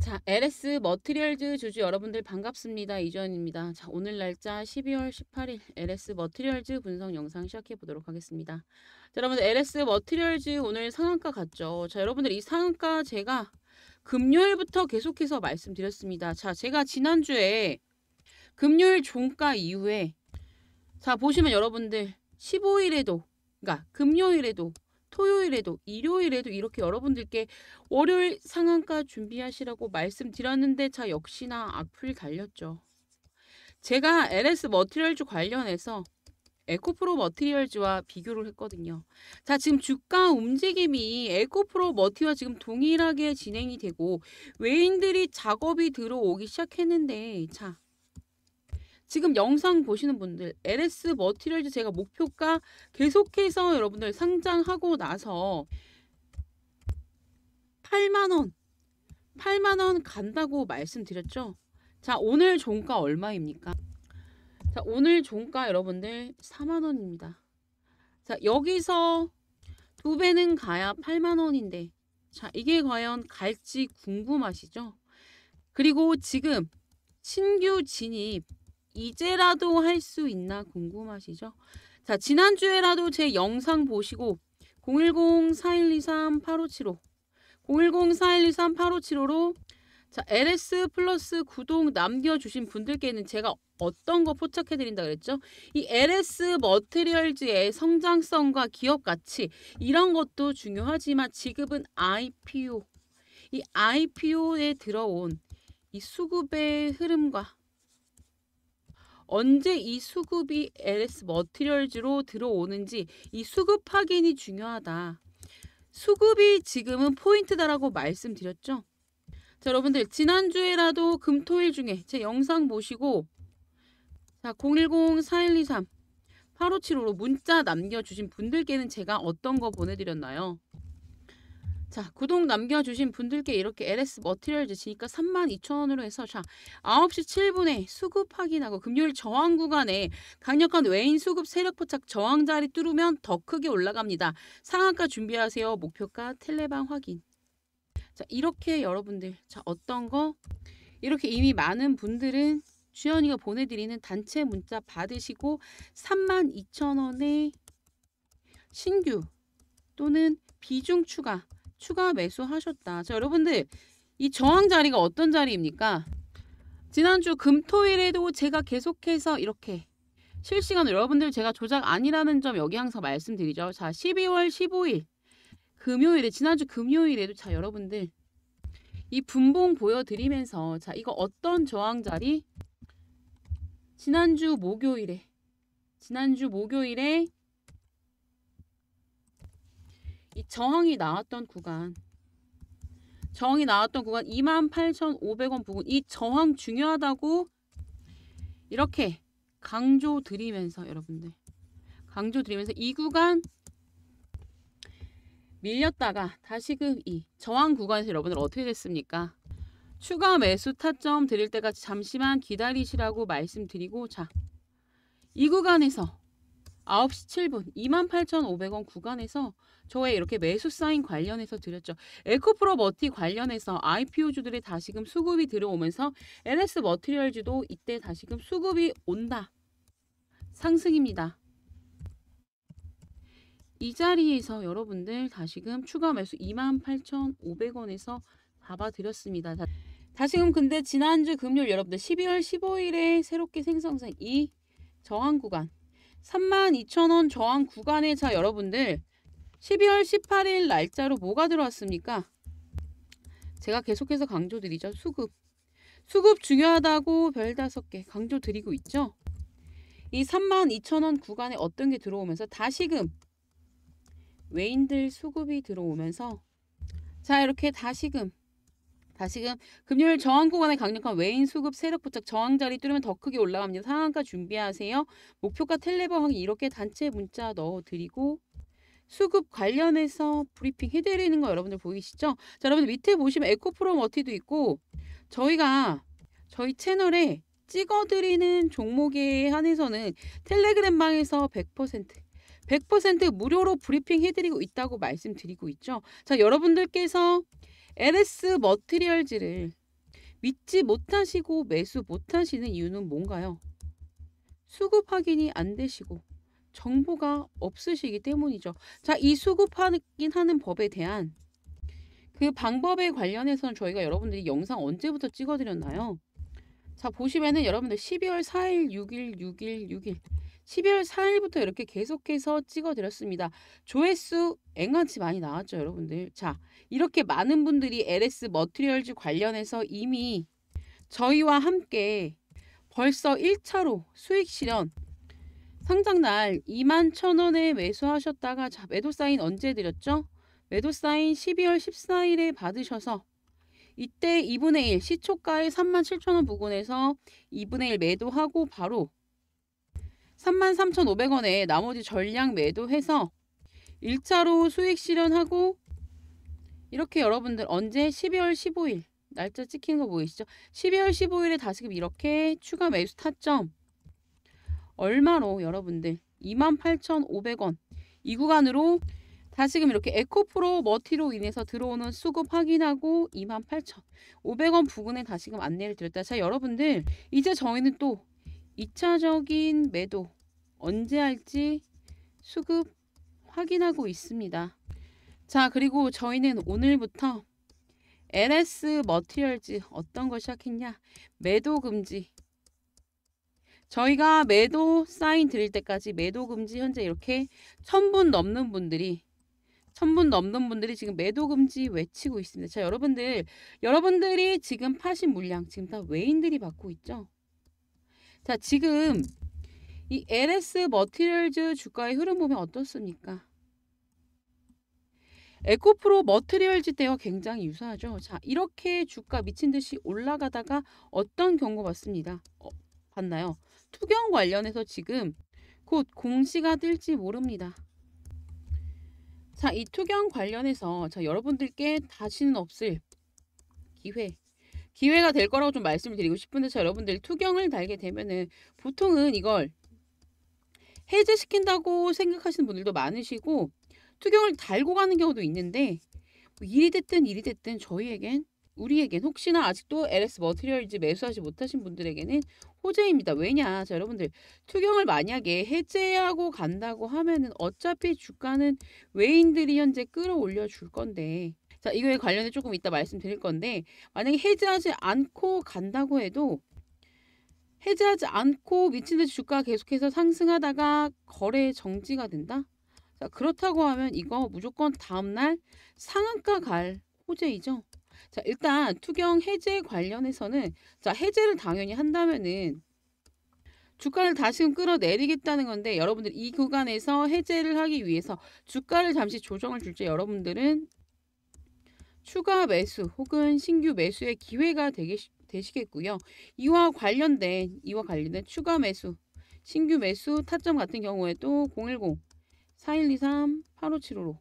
자, LS 머트리얼즈 주주 여러분들 반갑습니다. 이주연입니다. 자, 오늘 날짜 12월 18일 LS 머트리얼즈 분석 영상 시작해 보도록 하겠습니다. 자, 여러분들 LS 머트리얼즈 오늘 상한가 갔죠. 자, 여러분들 이 상한가 제가 금요일부터 계속해서 말씀드렸습니다. 자, 제가 지난주에 금요일 종가 이후에 자, 보시면 여러분들 15일에도 그러니까 금요일에도 토요일에도 일요일에도 이렇게 여러분들께 월요일 상한가 준비하시라고 말씀드렸는데 자 역시나 악플 달렸죠. 제가 LS 머티리얼즈 관련해서 에코프로 머티리얼즈와 비교를 했거든요. 자, 지금 주가 움직임이 에코프로 머티와 지금 동일하게 진행이 되고 외인들이 작업이 들어오기 시작했는데 자, 지금 영상 보시는 분들 LS 머티리얼즈 제가 목표가 계속해서 여러분들 상장하고 나서 8만원 8만원 간다고 말씀드렸죠 자 오늘 종가 얼마입니까 자 오늘 종가 여러분들 4만원입니다 자 여기서 두 배는 가야 8만원인데 자 이게 과연 갈지 궁금하시죠 그리고 지금 신규 진입 이제라도 할 수 있나 궁금하시죠? 자, 지난주에라도 제 영상 보시고 010-4123-8575 010-4123-8575로 자, LS 플러스 구독 남겨주신 분들께는 제가 어떤 거 포착해드린다 그랬죠? 이 LS 머트리얼즈의 성장성과 기업 가치 이런 것도 중요하지만 지급은 IPO 이 IPO에 들어온 이 수급의 흐름과 언제 이 수급이 LS 머티리얼즈로 들어오는지 이 수급 확인이 중요하다. 수급이 지금은 포인트다라고 말씀드렸죠. 자, 여러분들 지난주에라도 금토일 중에 제 영상 보시고 자, 010-4123 8575로 문자 남겨주신 분들께는 제가 어떤 거 보내드렸나요? 자, 구독 남겨주신 분들께 이렇게 LS 머티리얼즈 지니까 32,000원으로 해서 자, 9시 7분에 수급 확인하고 금요일 저항 구간에 강력한 외인 수급 세력 포착 저항 자리 뚫으면 더 크게 올라갑니다. 상한가 준비하세요. 목표가 텔레방 확인. 자, 이렇게 여러분들 자, 어떤 거 이렇게 이미 많은 분들은 주연이가 보내드리는 단체 문자 받으시고 32,000원에 신규 또는 비중 추가 추가 매수하셨다. 자, 여러분들 이 저항 자리가 어떤 자리입니까? 지난주 금토일에도 제가 계속해서 이렇게 실시간으로 여러분들 제가 조작 아니라는 점 여기 항상 말씀드리죠. 자, 12월 15일 금요일에 지난주 금요일에도 자, 여러분들 이 분봉 보여드리면서 자, 이거 어떤 저항 자리? 지난주 목요일에 지난주 목요일에 이 저항이 나왔던 구간 저항이 나왔던 구간 28,500원 부근 이 저항 중요하다고 이렇게 강조 드리면서 여러분들 강조 드리면서 이 구간 밀렸다가 다시금 그 이 저항 구간에서 여러분들 어떻게 됐습니까? 추가 매수 타점 드릴 때까지 잠시만 기다리시라고 말씀드리고 자 이 구간에서 9시7분2 8 5 0 0원 구간에서 저의 이렇게 매수 사인 관련해서 드렸죠. 에코프로 머티 관련해서 IPO주들이 다시금 수급이 들어오면서 LS 머티리얼주도 이때 다시금 수급이 온다. 상승입니다. 이 자리에서 여러분들 다시금 추가 매수 28,500원에서 잡아드렸습니다. 다시금 근데 지난주 금요일 여러분들 12월 15일에 새롭게 생성된 이 저항 구간 32,000원 저항 구간에자 여러분들 12월 18일 날짜로 뭐가 들어왔습니까? 제가 계속해서 강조드리죠. 수급. 수급 중요하다고 별 다섯 개 강조드리고 있죠. 이 32,000원 구간에 어떤 게 들어오면서 다시금 외인들 수급이 들어오면서 자 이렇게 다시금 다시금 금요일 저항 구간에 강력한 외인 수급 세력 부착 저항 자리 뚫으면 더 크게 올라갑니다. 상한가 준비하세요. 목표가 텔레버항 이렇게 단체 문자 넣어드리고 수급 관련해서 브리핑 해드리는 거 여러분들 보이시죠? 자, 여러분 밑에 보시면 에코프로 머티도 있고 저희가 저희 채널에 찍어드리는 종목에 한해서는 텔레그램방에서 100% 100% 무료로 브리핑 해드리고 있다고 말씀드리고 있죠. 자, 여러분들께서 LS 머트리얼즈를 믿지 못하시고 매수 못하시는 이유는 뭔가요? 수급 확인이 안 되시고 정보가 없으시기 때문이죠. 자, 이 수급 확인 하는 법에 대한 그 방법에 관련해서는 저희가 여러분들이 영상 언제부터 찍어드렸나요? 자, 보시면은 여러분들 12월 4일, 6일, 6일, 6일 12월 4일부터 이렇게 계속해서 찍어드렸습니다. 조회수 앵간치 많이 나왔죠, 여러분들. 자, 이렇게 많은 분들이 LS 머트리얼즈 관련해서 이미 저희와 함께 벌써 1차로 수익 실현 상장날 2만 천원에 매수하셨다가 자, 매도 사인 언제 드렸죠? 매도 사인 12월 14일에 받으셔서 이때 2분의 1시초가의 3만 7천원 부근에서 2분의 1 매도하고 바로 33,500원에 나머지 전량 매도해서 1차로 수익 실현하고 이렇게 여러분들 언제 12월 15일 날짜 찍힌 거 보이시죠? 12월 15일에 다시금 이렇게 추가 매수 타점 얼마로 여러분들 28,500원 이 구간으로 다시금 이렇게 에코프로 머티로 인해서 들어오는 수급 확인하고 28,500원 부근에 다시금 안내를 드렸다. 자 여러분들 이제 저희는 또 2차적인 매도 언제 할지 수급 확인하고 있습니다. 자 그리고 저희는 오늘부터 LS 머티얼즈 어떤 걸 시작했냐 매도 금지 저희가 매도 사인 드릴 때까지 매도 금지 현재 이렇게 천분 넘는 분들이 천분 넘는 분들이 지금 매도 금지 외치고 있습니다. 자 여러분들 여러분들이 지금 파신 물량 지금 다 외인들이 받고 있죠. 자, 지금 이 LS 머티리얼즈 주가의 흐름 보면 어떻습니까? 에코프로 머트리얼즈 때와 굉장히 유사하죠. 자, 이렇게 주가 미친 듯이 올라가다가 어떤 경고 봤습니다. 어, 봤나요? 투경 관련해서 지금 곧 공시가 뜰지 모릅니다. 자, 이 투경 관련해서 자, 여러분들께 다시는 없을 기회 기회가 될 거라고 좀 말씀을 드리고 싶은데 저 여러분들 투경을 달게 되면은 보통은 이걸 해제시킨다고 생각하시는 분들도 많으시고 투경을 달고 가는 경우도 있는데 뭐 일이 됐든 일이 됐든 저희에겐 우리에겐 혹시나 아직도 LS 머트리얼즈 매수하지 못하신 분들에게는 호재입니다. 왜냐, 자, 여러분들 투경을 만약에 해제하고 간다고 하면은 어차피 주가는 외인들이 현재 끌어올려 줄 건데 자, 이거에 관련해 조금 이따 말씀드릴 건데 만약에 해지하지 않고 간다고 해도 해지하지 않고 미친 듯이 주가가 계속해서 상승하다가 거래 정지가 된다? 자, 그렇다고 하면 이거 무조건 다음날 상한가 갈 호재이죠. 자, 일단 투경 해제 관련해서는 자, 해제를 당연히 한다면은 주가를 다시금 끌어내리겠다는 건데 여러분들 이 구간에서 해제를 하기 위해서 주가를 잠시 조정을 줄지 여러분들은 추가 매수 혹은 신규 매수의 기회가 되게, 되시겠고요. 이와 관련된 이와 관련된 추가 매수, 신규 매수 타점 같은 경우에도 010 4123 8575로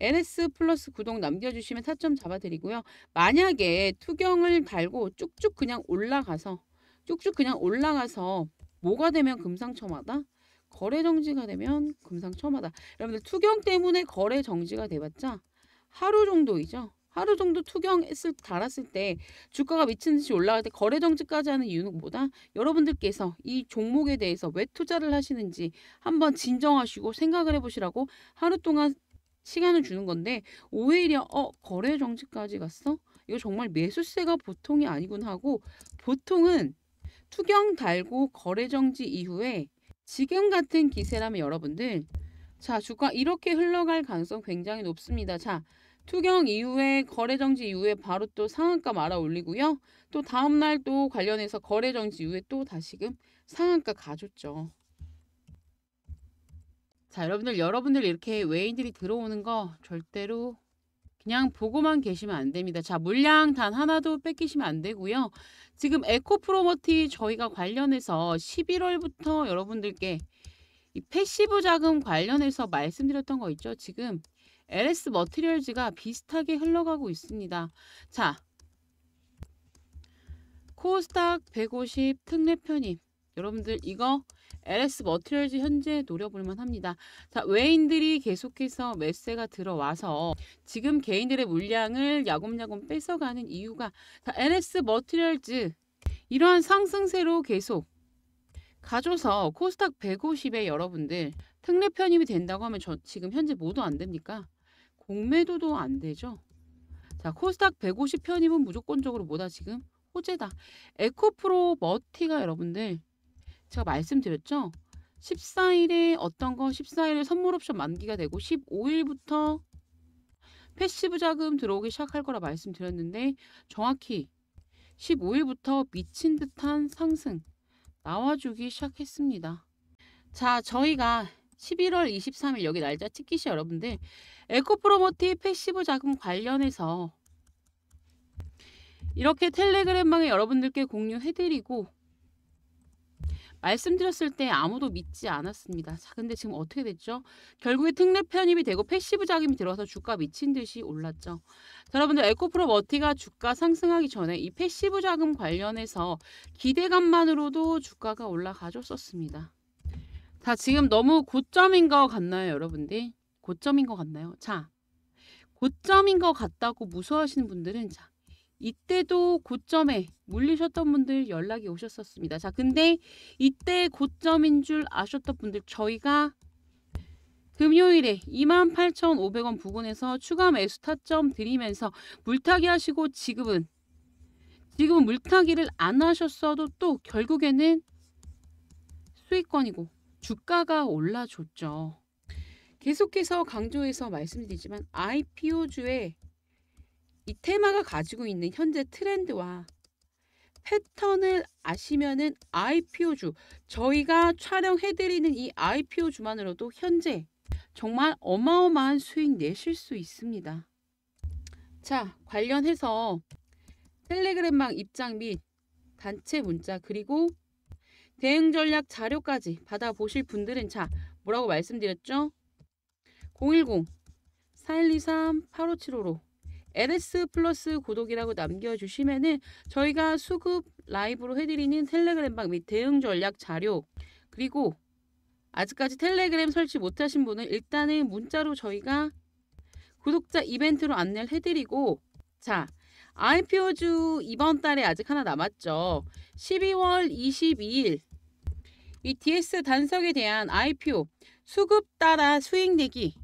NS 플러스 구독 남겨주시면 타점 잡아드리고요. 만약에 투경을 달고 쭉쭉 그냥 올라가서 쭉쭉 그냥 올라가서 뭐가 되면 금상첨화다? 거래 정지가 되면 금상첨화다. 여러분들 투경 때문에 거래 정지가 돼봤자 하루 정도이죠. 하루 정도 투경했을 달았을 때 주가가 미친 듯이 올라갈 때 거래 정지까지 하는 이유는 뭐다? 여러분들께서 이 종목에 대해서 왜 투자를 하시는지 한번 진정하시고 생각을 해보시라고 하루 동안 시간을 주는 건데 오히려 어 거래 정지까지 갔어? 이거 정말 매수세가 보통이 아니군 하고 보통은 투경 달고 거래 정지 이후에 지금 같은 기세라면 여러분들 자, 주가 이렇게 흘러갈 가능성 굉장히 높습니다. 자, 투경 이후에 거래 정지 이후에 바로 또 상한가 말아 올리고요. 또 다음 날또 관련해서 거래 정지 이후에 또 다시금 상한가 가줬죠. 자, 여러분들 여러분들 이렇게 외인들이 들어오는 거 절대로 그냥 보고만 계시면 안 됩니다. 자, 물량 단 하나도 뺏기시면 안 되고요. 지금 에코 프로머티 저희가 관련해서 11월부터 여러분들께 이 패시브 자금 관련해서 말씀드렸던 거 있죠. 지금 LS 머티리얼즈가 비슷하게 흘러가고 있습니다. 자, 코스닥 150 특례 편입. 여러분들 이거 LS 머티리얼즈 현재 노려볼만 합니다. 자, 외인들이 계속해서 매세가 들어와서 지금 개인들의 물량을 야금야금 뺏어가는 이유가 자, LS 머티리얼즈 이러한 상승세로 계속 가져서 코스닥 150에 여러분들 특례 편입이 된다고 하면 저 지금 현재 모두 안 됩니까? 공매도도 안 되죠. 자, 코스닥 150 편입은 무조건적으로 뭐다 지금? 호재다. 에코프로 머티가 여러분들 제가 말씀드렸죠? 14일에 어떤 거 14일에 선물옵션 만기가 되고 15일부터 패시브 자금 들어오기 시작할 거라 말씀드렸는데 정확히 15일부터 미친 듯한 상승 나와주기 시작했습니다. 자, 저희가 11월 23일 여기 날짜 찍기시 여러분들 에코프로모티 패시브 자금 관련해서 이렇게 텔레그램방에 여러분들께 공유해드리고 말씀드렸을 때 아무도 믿지 않았습니다. 자, 근데 지금 어떻게 됐죠? 결국에 특례 편입이 되고 패시브 자금이 들어와서 주가 미친 듯이 올랐죠. 자, 여러분들 에코프로 머티가 주가 상승하기 전에 이 패시브 자금 관련해서 기대감만으로도 주가가 올라가줬었습니다. 자, 지금 너무 고점인 것 같나요, 여러분들? 고점인 것 같나요? 자, 고점인 것 같다고 무서워하시는 분들은 자, 이때도 고점에 물리셨던 분들 연락이 오셨었습니다. 자, 근데 이때 고점인 줄 아셨던 분들 저희가 금요일에 28,500원 부근에서 추가 매수 타점 드리면서 물타기 하시고 지금은 지금은 물타기를 안 하셨어도 또 결국에는 수익권이고 주가가 올라줬죠. 계속해서 강조해서 말씀드리지만 IPO주의 이 테마가 가지고 있는 현재 트렌드와 패턴을 아시면은 IPO주 저희가 촬영해드리는 이 IPO주만으로도 현재 정말 어마어마한 수익 내실 수 있습니다. 자 관련해서 텔레그램망 입장 및 단체 문자 그리고 대응 전략 자료까지 받아보실 분들은 자 뭐라고 말씀드렸죠? 010 4123 8575로 NS 플러스 구독이라고 남겨주시면은 저희가 수급 라이브로 해드리는 텔레그램방 및 대응 전략 자료 그리고 아직까지 텔레그램 설치 못하신 분은 일단은 문자로 저희가 구독자 이벤트로 안내를 해드리고 자 IPO주 이번 달에 아직 하나 남았죠. 12월 22일 이 DS 단석에 대한 IPO 수급 따라 수익 내기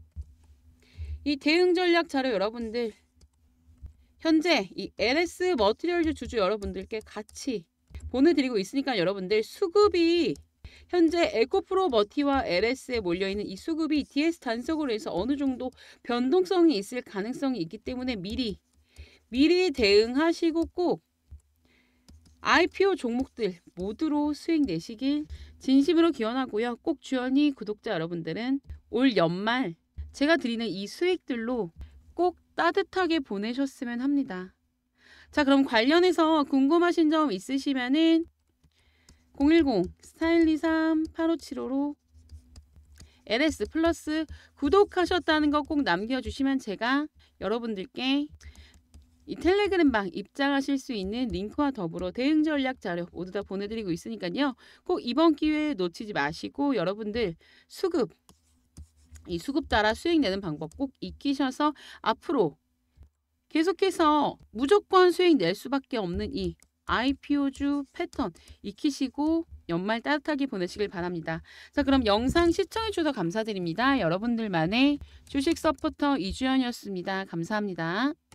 이 대응 전략 자료 여러분들 현재 이 LS 머티리얼즈 주주 여러분들께 같이 보내드리고 있으니까 여러분들 수급이 현재 에코프로 머티와 LS에 몰려있는 이 수급이 DS 단속으로 해서 어느 정도 변동성이 있을 가능성이 있기 때문에 미리 미리 대응하시고 꼭 IPO 종목들 모두로 수익 내시길 진심으로 기원하고요. 꼭 주연이 구독자 여러분들은 올 연말 제가 드리는 이 수익들로 꼭 따뜻하게 보내셨으면 합니다. 자, 그럼 관련해서 궁금하신 점 있으시면은 010스타일리 8575로 LS 플러스 구독하셨다는 거 꼭 남겨주시면 제가 여러분들께 이 텔레그램방 입장하실 수 있는 링크와 더불어 대응 전략 자료 모두 다 보내드리고 있으니까요. 꼭 이번 기회에 놓치지 마시고 여러분들 수급 이 수급 따라 수익 내는 방법 꼭 익히셔서 앞으로 계속해서 무조건 수익 낼 수밖에 없는 이 IPO주 패턴 익히시고 연말 따뜻하게 보내시길 바랍니다. 자 그럼 영상 시청해주셔서 감사드립니다. 여러분들만의 주식 서포터 이주연이었습니다. 감사합니다.